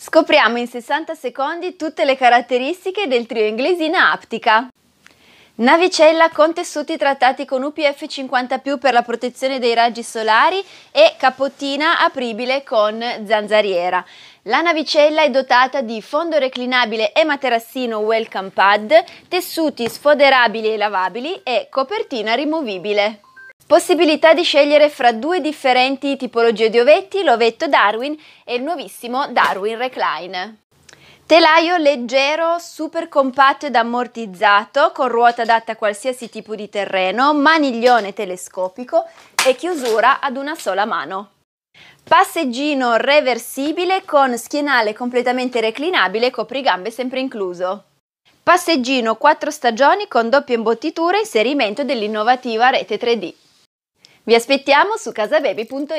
Scopriamo in 60 secondi tutte le caratteristiche del trio inglesina aptica. Navicella con tessuti trattati con UPF 50+, per la protezione dei raggi solari e capottina apribile con zanzariera. La navicella è dotata di fondo reclinabile e materassino welcome pad, tessuti sfoderabili e lavabili e copertina rimovibile. Possibilità di scegliere fra due differenti tipologie di ovetti, l'ovetto Darwin e il nuovissimo Darwin Recline. Telaio leggero, super compatto ed ammortizzato, con ruota adatta a qualsiasi tipo di terreno, maniglione telescopico e chiusura ad una sola mano. Passeggino reversibile con schienale completamente reclinabile e coprigambe sempre incluso. Passeggino 4 stagioni con doppia imbottitura e inserimento dell'innovativa rete 3D. Vi aspettiamo su casababy.it.